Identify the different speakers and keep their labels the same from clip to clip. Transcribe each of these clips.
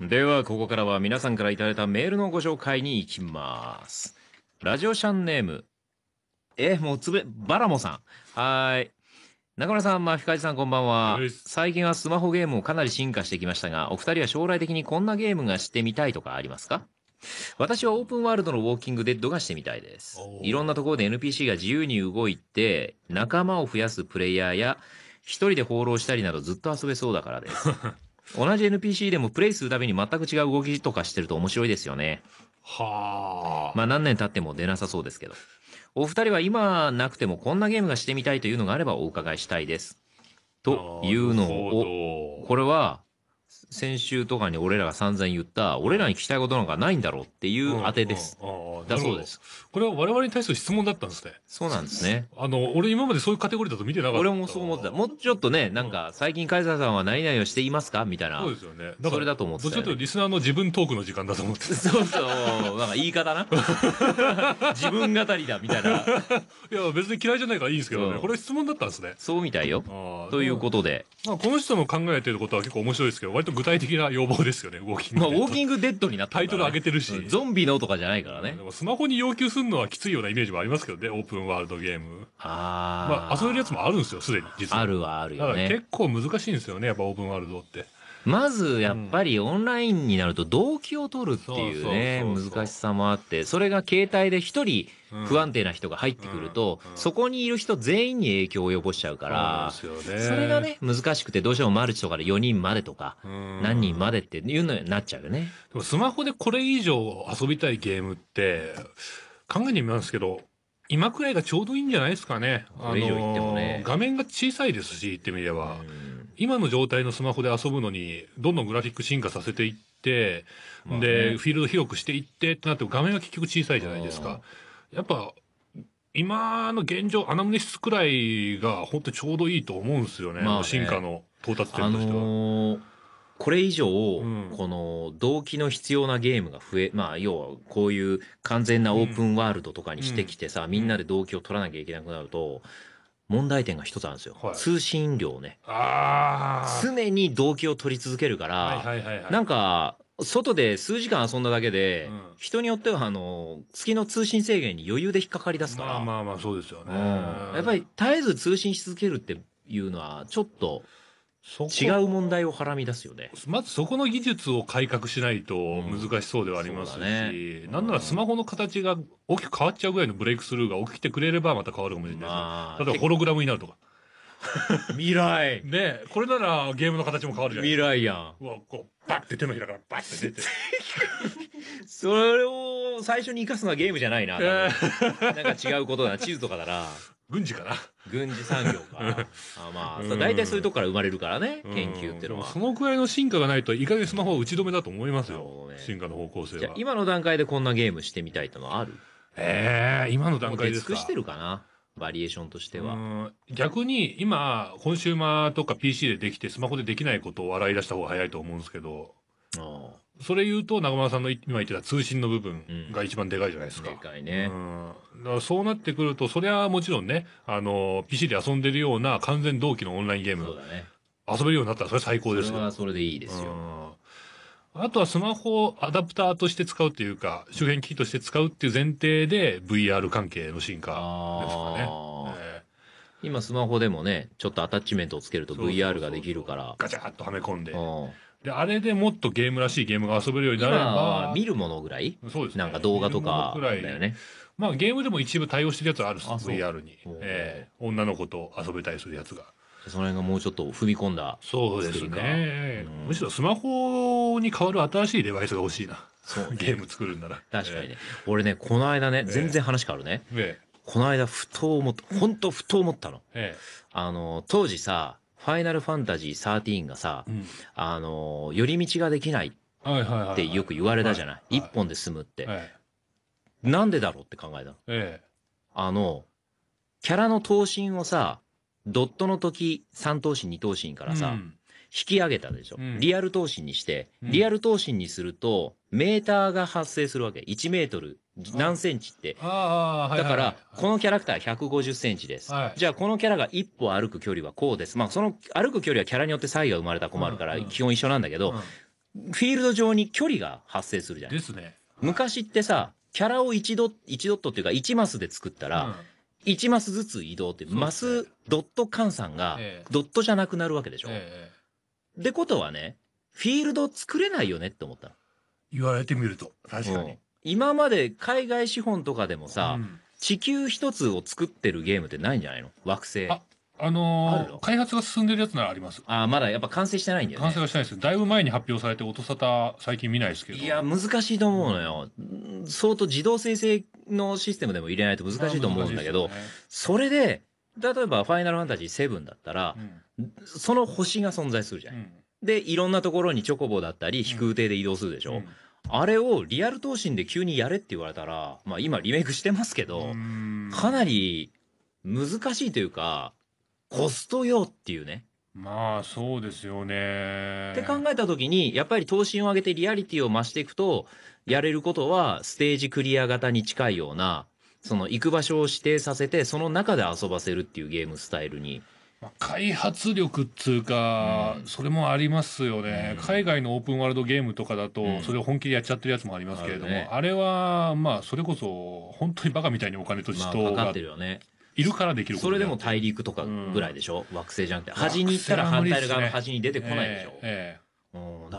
Speaker 1: ではここからは皆さんからいただいたメールのご紹介に行きますラジオシャンネームえもうつぶバラモさんはい中村さん、マフィカジさん、こんばんは。最近はスマホゲームもかなり進化してきましたが、お二人は将来的にこんなゲームがしてみたいとかありますか私はオープンワールドのウォーキングデッドがしてみたいです。いろんなところで NPC が自由に動いて、仲間を増やすプレイヤーや、一人で放浪したりなどずっと遊べそうだからです。同じ NPC でもプレイするたびに全く違う動きとかしてると面白いですよね。はあ。まあ何年経っても出なさそうですけど。お二人は今なくてもこんなゲームがしてみたいというのがあればお伺いしたいです。というのを、これは先週とかに俺らが散々言った、俺らに聞きたいことなんかないんだろうっていう当てです。だそうです。これは我々に対する質問だったんですね。そうなんですね。あの、俺今までそういうカテゴリーだと見てなかった。俺もそう思ってた。もうちょっとね、なんか、最近カイザーさんは何々をしていますかみたいな。そうですよね。だからそれだと思ってた、ね。ょっとリスナーの自分トークの時間だと思ってた。そうそう。なんか言い方な。自分語りだ、みたいな。いや、別に嫌いじゃないからいいんですけどね。これ質問だったんですね。そうみたいよ。ということで。まあ、この人の考えてることは結構面白いですけど、割と具体的な要望ですよね、ウォーキングまあ、ウォーキングデッドになった、ね、タイトル上げてるし、ゾンビのとかじゃないからね。スマホに要求するのはきついようなイメージもありますけどね、オープンワールドゲーム。ああ。まあ、遊べるやつもあるんですよ、すでに、実は。あるはあるよね。だから結構難しいんですよね、やっぱオープンワールドって。まずやっぱりオンラインになると動機を取るっていうね難しさもあってそれが携帯で一人不安定な人が入ってくるとそこにいる人全員に影響を及ぼしちゃうからそれがね難しくてどうしてもマルチとかで4人までとか何人までっていうのになっちゃうよねでもスマホでこれ以上遊びたいゲームって考えてみますけど今くらいがちょうどいいんじゃないですかね。あのね、画面が小さいですし、言ってみれば。うん今の状態のスマホで遊ぶのに、どんどんグラフィック進化させていって、
Speaker 2: まあね、で、フ
Speaker 1: ィールド広くしていってってなっても画面が結局小さいじゃないですか。やっぱ、今の現状、アナムネシスくらいが本当ちょうどいいと思うんですよね。まあ、ね進化の到達点としては。あのーこれ以上、うん、この動機の必要なゲームが増え、まあ、要はこういう完全なオープンワールドとかにしてきてさ、うん、みんなで動機を取らなきゃいけなくなると、問題点が一つあるんですよ、はい、通信量ね常に動機を取り続けるから、なんか外で数時間遊んだだけで、うん、人によってはあの月の通信制限に余裕で引っかかりだすからまあまあまあそうですよね、うん、やっぱり絶えず通信し続けるっていうのはちょっと違う問題をはらみ出すよね。まずそこの技術を改革しないと難しそうではありますし、うんねうん、なんならスマホの形が大きく変わっちゃうぐらいのブレイクスルーが起きてくれればまた変わるかもしれないですまあ、例えばホログラムになるとか。未来。ねこれならゲームの形も変わるじゃない未来やん。うわ、こう、バッて手のひらからバッて出て。それを最初に生かすのはゲームじゃないな。なんか違うことだな。地図とかだな。軍事かな軍事産業か あまあ、うん、大体そういうとこから生まれるからね、うん、研究ってのはそのくらいの進化がないといかにスマホは打ち止めだと思いますよ、ね、進化の方向性は今の段階でこんなゲームしてみたいってのはあるええー、今の段階ですか尽くしてるかなバリエーションとしては逆に今コンシューマーとか PC でできてスマホでできないことを洗い出した方が早いと思うんですけどああそれ言うと、中村さんの今言ってた通信の部分が一番でかいじゃないですか。うん、でかいね。うん。だからそうなってくると、そりゃもちろんね、あの、PC で遊んでるような完全同期のオンラインゲーム。そうだね。遊べるようになったらそれ最高ですよ。それはそれでいいですよ。うん、あとはスマホをアダプターとして使うというか、周辺機器として使うっていう前提で VR 関係の進化ですかね。今スマホでもね、ちょっとアタッチメントをつけると VR ができるから。そうそうそうガチャッとはめ込んで。で、あれでもっとゲームらしいゲームが遊べるようになれば。見るものぐらいそうですね。なんか動画とかぐらいだよね。まあゲームでも一部対応してるやつあるっす、VR に。ええー、女の子と遊べたりするやつが。その辺がもうちょっと踏み込んだ。そうですね、うん、むしろスマホに変わる新しいデバイスが欲しいな。そう、ね、ゲーム作るんなら。確かにね。えー、俺ね、この間ね、全然話変わるね。えー、この間、ふと思った、ほんとふと思ったの。えー、あの、当時さ、ファイナルファンタジー13がさ、うん、あの、寄り道ができないってよく言われたじゃない。一、本で済むって、はいはい、なんでだろうって考えたの。ええ、あの、キャラの頭身をさ、ドットの時3等身2等身からさ、うん、引き上げたでしょ、うん、リアル頭身にして、リアル頭身にすると、メーターが発生するわけ。1メートル何センチって。はい、だから、このキャラクター150センチです。はい、じゃあ、このキャラが一歩歩く距離はこうです。まあ、その歩く距離はキャラによって差異が生まれたら困るから、基本一緒なんだけど、うん、フィールド上に距離が発生するじゃないですか。ですね。昔ってさ、キャラを一ド一ドットっていうか1マスで作ったら、うん1マスずつ移動って、マスドット換算が、ドットじゃなくなるわけでしょ。ってことはね、フィールド作れないよねって思ったの。言われてみると、確かに。今まで海外資本とかでもさ、うん、地球一つを作ってるゲームってないんじゃないの惑星。あ、あのー、開発が進んでるやつならあります。あ、まだやっぱ完成してないんだよね。完成はしてないです。だいぶ前に発表されて音沙汰最近見ないですけど。いや、難しいと思うのよ。うん、相当自動生成のシステムでも入れないと難しいと思うんだけど、ね、それで、例えばファイナルファンタジー7だったら、うん、その星が存在するじゃん。で、いろんなところにチョコボだったり、飛空艇で移動するでしょ。あれをリアル投信で急にやれって言われたら、まあ今リメイクしてますけど、かなり難しいというか、コスト用っていうね。まあそうですよね。って考えた時に、やっぱり投信を上げてリアリティを増していくと、やれることはステージクリア型に近いような、その行く場所を指定させて、その中で遊ばせるっていうゲームスタイルに開発力っつうか、うん、それもありますよね、うん、海外のオープンワールドゲームとかだと、それを本気でやっちゃってるやつもありますけれども、あね、あれは、まあ、それこそ、本当にバカみたいにお金と人が、いるからできる、それでも大陸とかぐらいでしょ、惑星じゃなくて。端に行ったら反対側の端に出てこないでしょ。ええ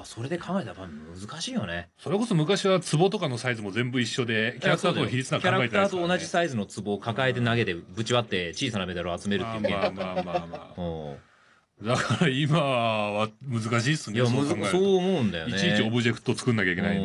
Speaker 1: それで考えたら難しいよね。それこそ昔は壺とかのサイズも全部一緒で、キャラクターとの比率な考えてから、ね、キャラクターと同じサイズの壺を抱えて投げてぶち割って小さなメダルを集めるっていうゲーム。まあまあまあまあ、まあ。だから今は難しいっすね。いや、そうそう思うんだよね。いちいちオブジェクト作んなきゃいけない。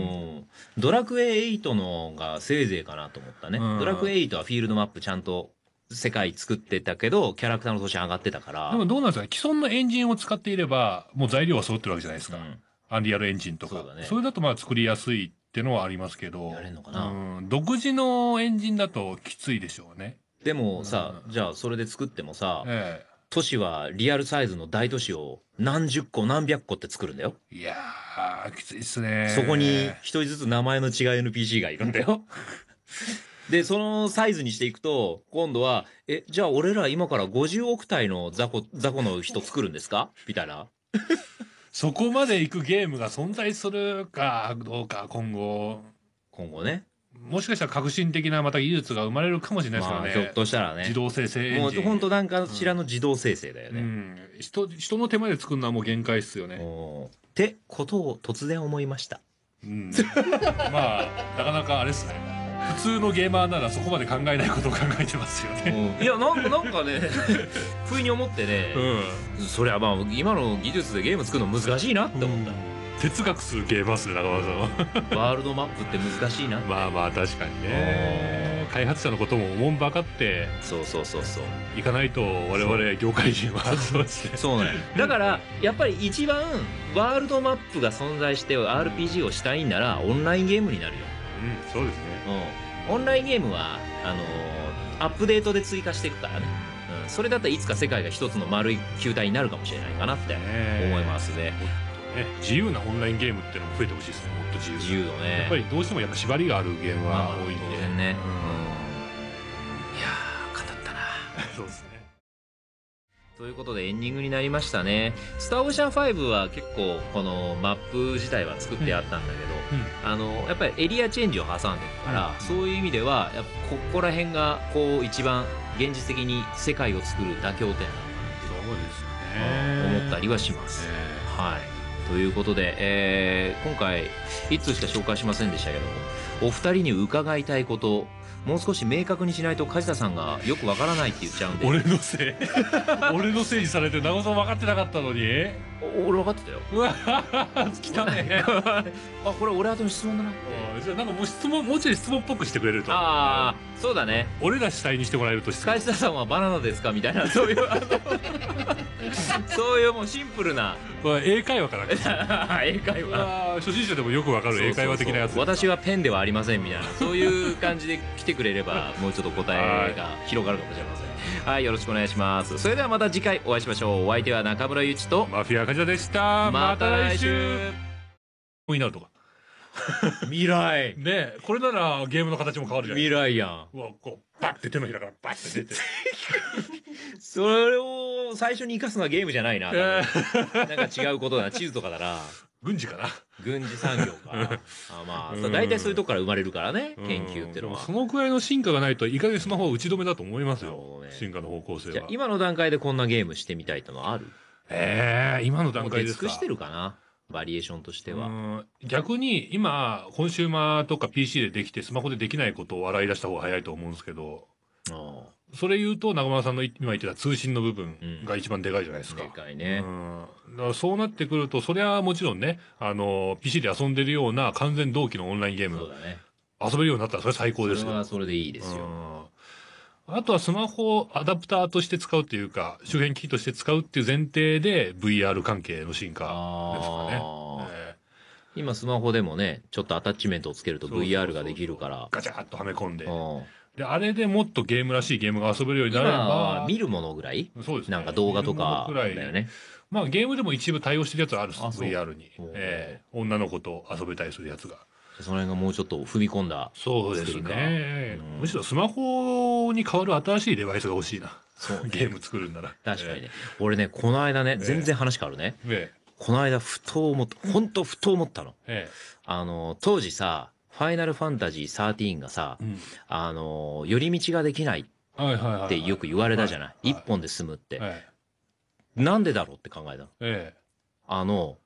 Speaker 1: ドラクエ8のがせいぜいかなと思ったね。ドラクエ8はフィールドマップちゃんと世界作ってたけど、キャラクターの年上がってたから。でもどうなんですかね既存のエンジンを使っていれば、もう材料は揃ってるわけじゃないですか。うんアンリアルエンジンとか。そうだね。それだとまあ作りやすいってのはありますけど。やれんのかな。うん。独自のエンジンだときついでしょうね。でもさ、うん、じゃあそれで作ってもさ、ええ、都市はリアルサイズの大都市を何十個何百個って作るんだよ。いやー、きついっすね。そこに一人ずつ名前の違い NPC がいるんだよ。で、そのサイズにしていくと、今度は、え、じゃあ俺ら今から50億体の雑魚、雑魚の人作るんですかみたいな。そこまで行くゲームが存在するかどうか、今後。今後ね。もしかしたら革新的なまた技術が生まれるかもしれないですからね。まあ、ひょっとしたらね。自動生成もう本当なんかしらの自動生成だよね、うん、人。人の手まで作るのはもう限界っすよね。ってことを突然思いました。うん。まあ、なかなかあれっすね。普通のゲーマーならそこまで考えないことを考えてますよね、うん、いやなんかなんかね 不意に思ってね、うん、そりゃまあ今の技術でゲーム作るの難しいなって思った、うん、哲学するゲーマですね中村さん ワールドマップって難しいなまあまあ確かにね開発者のこともおもんばかってそうそうそうそういかないと我々業界人はそうですねそうなんだからやっぱり一番ワールドマップが存在して RPG をしたいんならオンラインゲームになるようん、そうですね。うん、オンラインゲームはあのーアップデートで追加していくからね、うん、それだったらいつか世界が一つの丸い球体になるかもしれないかなって思いますねね、自由なオンラインゲームっていうのも増えてほしいですね。もっと自由自由のねやっぱりどうしてもやっぱ縛りがあるゲームは多いんで。まあ当然ね、うんいやー語ったな そうですということでエンディングになりましたね。スターオーシャン5は結構このマップ自体は作ってあったんだけど、うんうん、あのやっぱりエリアチェンジを挟んでるから、うん、そういう意味ではここら辺がこう一番現実的に世界を作る妥協点なのかなそうですよね思ったりはします。はい。ということで、えー、今回1通しか紹介しませんでしたけども。お二人に伺いたいこともう少し明確にしないと梶田さんがよくわからないって言っちゃうんで俺のせい 俺のせいにされて長尾さん分かってなかったのに俺分かってたようね あこれ俺後の質問だなじゃあなんかもう質問もうちょい質問っぽくしてくれるとああそうだね俺ら主体にしてもらえると梶田さんはバナナですかみたいなそういうそういうもうシンプルな英会話から 英会話初心者でもよくわかる英会話的なやつそうそうそう私はペンではありませんみたいなそういう感じで来てくれれば もうちょっと答えが広がるかもしれませんはいよろしくお願いしますそれではまた次回お会いしましょうお相手は中村ゆ一ちとマフィアカジャでしたまた来週になるとか 未来。ねこれならゲームの形も変わるじゃん。未来やん。うわ、こう、バッて手のひらからバッて出て。それを最初に生かすのはゲームじゃないな。えー、なんか違うことだな。地図とかだな。軍事かな軍事産業か。あまあ、大体そういうとこから生まれるからね、研究ってのは。そのくらいの進化がないと、いかにスマホ打ち止めだと思いますよ。ね、進化の方向性は。今の段階でこんなゲームしてみたいってのはあるええー、今の段階ですか。尽くしてるかな。バリエーションとしては。逆に今、コンシューマーとか PC でできて、スマホでできないことを洗い出した方が早いと思うんですけど、それ言うと、中村さんの今言ってた通信の部分が一番でかいじゃないですか。うん、でかいね。うん。だからそうなってくると、それはもちろんね、あの、PC で遊んでるような完全同期のオンラインゲーム、そうだね。遊べるようになったらそれ最高ですよ。それはそれでいいですよ。あとはスマホをアダプターとして使うというか、周辺機器として使うっていう前提で VR 関係の進化ですかね。えー、今スマホでもね、ちょっとアタッチメントをつけると VR ができるから。そうそうそうガチャッとはめ込んで。で、あれでもっとゲームらしいゲームが遊べるようになれば。見るものぐらいそうですね。なんか動画とか。だよね。まあゲームでも一部対応してるやつあるんです、VR に。ええー、女の子と遊べたりするやつが。その辺がもうちょっと踏み込んだそうですね、うん、むしろスマホに変わる新しいデバイスが欲しいなそう、ね、ゲーム作るんなら確かにね、えー、俺ねこの間ね全然話変わるね、えー、この間ふと思った本当ふと思ったの、えー、あの当時さファイナルファンタジー13がさ、うん、あの寄り道ができないってよく言われたじゃない一、はいはい、本で済むって、はい、なんでだろうって考えたの、えー、あの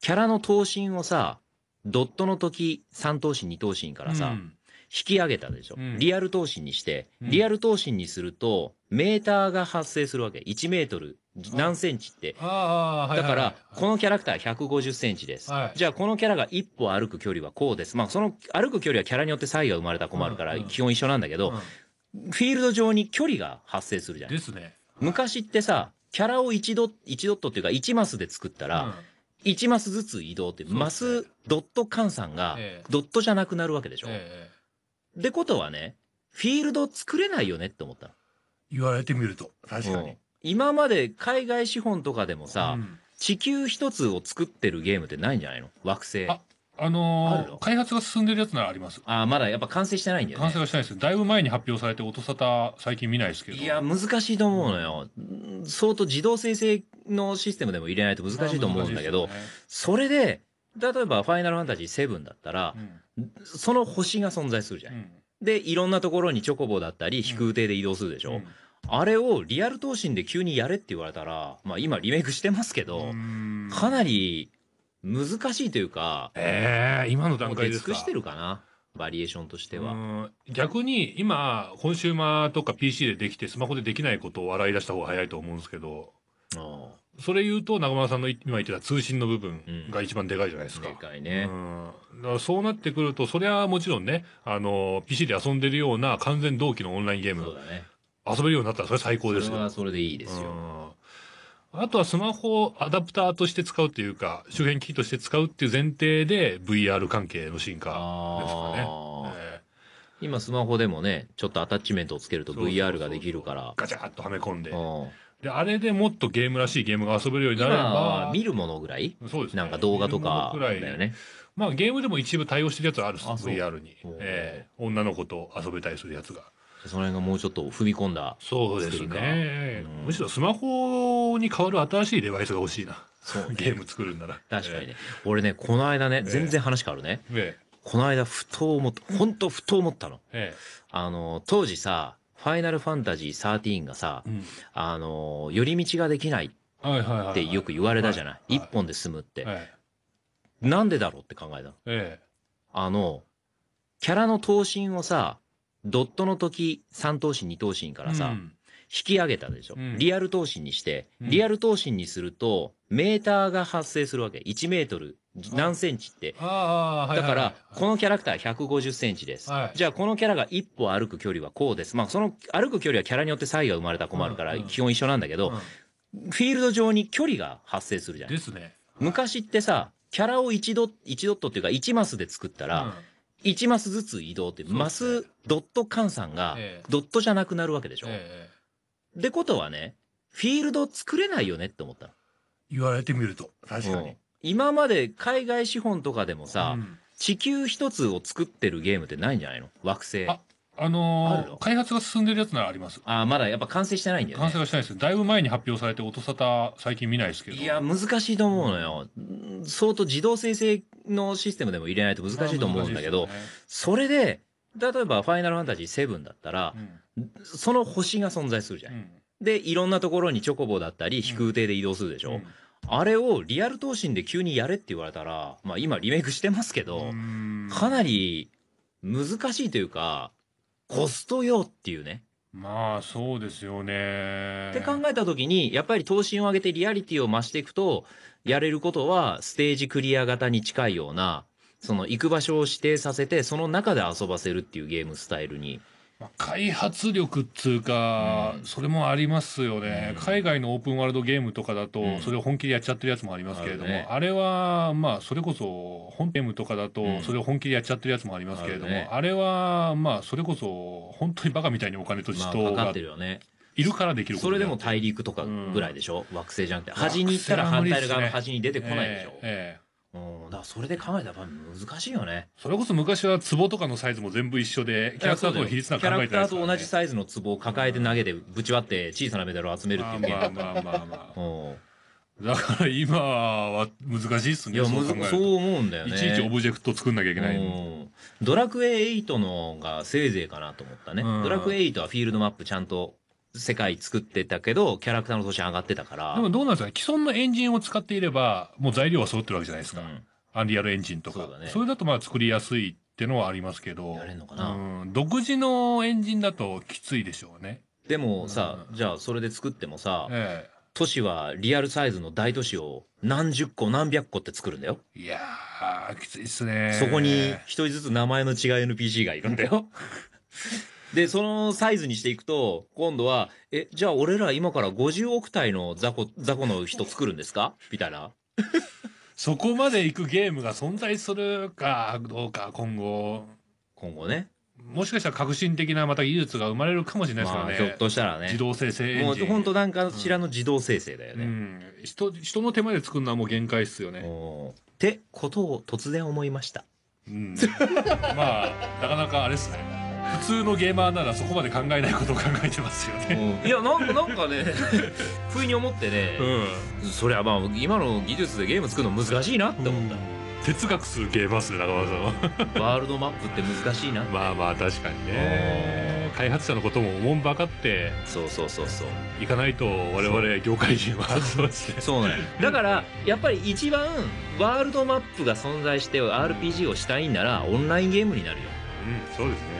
Speaker 1: キャラの闘身をさドットの時3等身2等身からさ、うん引き上げたでしょ、うん、リアル等身にして、リアル等身にすると、メーターが発生するわけ。1メートル、何センチって。だから、このキャラクター150センチです、はい。じゃあ、このキャラが一歩歩く距離はこうです。まあ、その歩く距離はキャラによって差異が生まれた困るから、基本一緒なんだけど、うん、フィールド上に距離が発生するじゃないですか。ですね。昔ってさ、キャラを1ドット、1ドットっていうか1マスで作ったら、1マスずつ移動って、マスドット換算がドットじゃなくなるわけでしょ。ってことはね、フィールド作れないよねって思ったの。言われてみると確かうんに、今まで海外資本とかでもさ、うん地球一つを作ってるゲームってないんじゃないの惑星。ああのー、開発が進んでるやつならあります。あまだやっぱ完成してないんだよね。完成はしてないです。だいぶ前に発表されて、音沙汰最近見ないですけど。いや、難しいと思うのよ。相当自動生成のシステムでも入れないと難しいと思うんだけど、ね、それで、例えば、ファイナルファンタジー7だったら、うん、その星が存在するじゃ、うん。で、いろんなところにチョコボだったり、飛空艇で移動するでしょ。うんあれをリアル闘神で急にやれって言われたら、まあ今リメイクしてますけど、かなり難しいというか、ええ今の段階でもう尽くしてるかな。バリエーションとしては。逆に今、コンシューマーとか PC でできて、スマホでできないことを洗い出した方が早いと思うんですけど、それ言うと、中村さんの今言ってた通信の部分が一番でかいじゃないですか。でかいね。うだからそうなってくると、それはもちろんね、あの、PC で遊んでるような完全同期のオンラインゲーそうム、だね。遊べるようになったらそれ最高ですそれよ。はそれでいいですよ。あとはスマホをアダプターとして使うというか、周辺機器として使うっていう前提で VR 関係の進化ですかね。今スマホでもね、ちょっとアタッチメントをつけると VR ができるから。ガチャッとはめ込んで。で、あれでもっとゲームらしいゲームが遊べるようになれば。見るものぐらいそうですね。なんか動画とかだよね。まあゲームでも一部対応してるやつはあるっす、VR に。えー、女の子と遊べたりするやつが。その辺がもうちょっと踏み込んだ。そうですね。むしろスマホ用に変わる新しいデバイスが欲しいな。そう、ね、ゲーム作るんなら。確かにね。えー、俺ね、この間ね、全然話変わるね。えー、この間、ふと思った、ほんとふと思ったの。えー、あの、当時さ、ファイナルファンタジー13がさ、うん、あの、寄り道ができないってよく言われたじゃない。一、はい、本で済むって。はい、なんでだろうって考えたの。えー、あの、キャラの頭身をさ、ドットの時、3頭身、2頭身からさ、うん引き上げたでしょ、うん、リアル投信にして、リアル投信にすると、メーターが発生するわけ。1メートル何センチって。だから、このキャラクター150センチです。はい、じゃあ、このキャラが一歩歩く距離はこうです。まあ、その歩く距離はキャラによって差異が生まれたら困るから、基本一緒なんだけど、フィールド上に距離が発生するじゃないですか。ですね。昔ってさ、キャラを1ドットっていうか1マスで作ったら、1マスずつ移動って、マスドット換算がドットじゃなくなるわけでしょ。ってことはね、フィールド作れないよねって思ったの。言われてみると、確かに。今まで海外資本とかでもさ、うん、地球一つを作ってるゲームってないんじゃないの惑星。あ、あのー、開発が進んでるやつならあります。あ、まだやっぱ完成してないんだよね。完成はしてないです。だいぶ前に発表されて音沙汰最近見ないですけど。いや、難しいと思うのよ。相当自動生成のシステムでも入れないと難しいと思うんだけど、ね、それで、例えばファイナルファンタジー7だったら、うんその星が存在するじゃない、うん、でいろんなところにチョコボだったり飛空艇で移動するでしょ、うん、あれをリアル闘神で急にやれって言われたら、まあ、今リメイクしてますけどかなり難しいというかコスト用っていうねまあそうですよね。って考えた時にやっぱり闘身を上げてリアリティを増していくとやれることはステージクリア型に近いようなその行く場所を指定させてその中で遊ばせるっていうゲームスタイルに開発力っつうか、うん、それもありますよね、うん、海外のオープンワールドゲームとかだと、それを本気でやっちゃってるやつもありますけれども、あね、あれは、まあ、それこそ、本ゲームとかだと、それを本気でやっちゃってるやつもありますけれども、あね、あれは、まあ、それこそ、本当にバカみたいにお金と人が、まあいるからできるそれでも大陸とかぐらいでしょ、うん、惑星じゃなくて。端に行ったら反対側の端に出てこないでしょ。えええうん、だからそれで考えたら難しいよね。それこそ昔は壺とかのサイズも全部一緒で、キャラクターとの比率なんか考えてらねキャラクターと同じサイズの壺を抱えて投げてぶち割って小さなメダルを集めるっていうゲーム。まあまあまあまあ。だから今は難しいっすいね。や、そうそう思うんだよね。いちいちオブジェクト作んなきゃいけない。ドラクエ8のがせいぜいかなと思ったね。ドラクエ8はフィールドマップちゃんと世界作ってたけど、キャラクターの年上がってたから。でもどうなんですかね既存のエンジンを使っていれば、もう材料は揃ってるわけじゃないですか。うん、アンリアルエンジンとか。そうだね。それだとまあ作りやすいってのはありますけど。やれんのかなうん。独自のエンジンだときついでしょうね。でもさ、うん、じゃあそれで作ってもさ、ええ、都市はリアルサイズの大都市を何十個何百個って作るんだよ。いやー、きついっすね。そこに一人ずつ名前の違う NPC がいるんだよ。で、そのサイズにしていくと、今度は、え、じゃあ俺ら今から50億体の雑魚、雑魚の人作るんですかみたいな。そこまで行くゲームが存在するかどうか、今後。今後ね。もしかしたら革新的なまた技術が生まれるかもしれないですからね。まあ、ひょっとしたらね。自動生成エンジン。もう本当なんかしらの自動生成だよね、うん、人。人の手まで作るのはもう限界っすよね。ってことを突然思いました。うん。まあ、なかなかあれっすね。普通のゲーマーならそこまで考えないことを考えてますよね、うん、いやなんかなんかね 不意に思ってね、うん、そりゃまあ今の技術でゲーム作るの難しいなって思った、うん、哲学するゲーマーっすね中村さん ワールドマップって難しいなまあまあ確かにね開発者のこともおもんばかってそうそうそうそういかないと我々業界人はそうですねそうなんだからやっぱり一番ワールドマップが存在して RPG をしたいんならオンラインゲームになるようんそうですね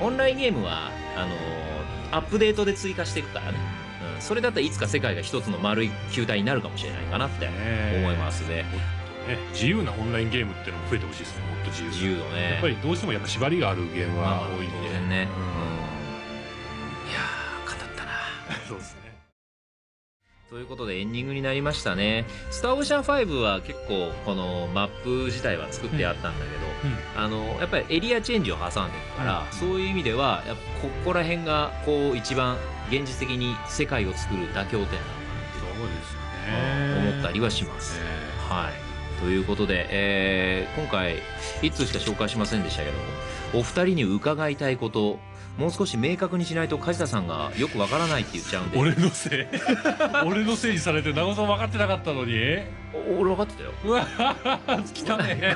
Speaker 1: うん、オンラインゲームはあのアップデートで追加していくからね、うん、それだったらいつか世界が一つの丸い球体になるかもしれないかなって思いますね。ね、自由なオンラインゲームっていうのも増えてほしいですねもっと自由自由のねやっぱりどうしてもやっぱ縛りがあるゲームは多いんで、まあ、ね、うん、いや語ったな そうですねということでエンディングになりましたね。スター・オーシャン5は結構このマップ自体は作ってあったんだけど、うん、あのやっぱりエリアチェンジを挟んでるから、うん、そういう意味ではやっぱここら辺がこう一番現実的に世界を作る妥協点なのかなと思ったりはします。はい、ということで、えー、今回1通しか紹介しませんでしたけどもお二人に伺いたいこともう少し明確にしないと梶田さんがよくわからないって言っちゃうんで俺のせい 俺のせいにされて長おさん分かってなかったのに俺分かってたようわ来たね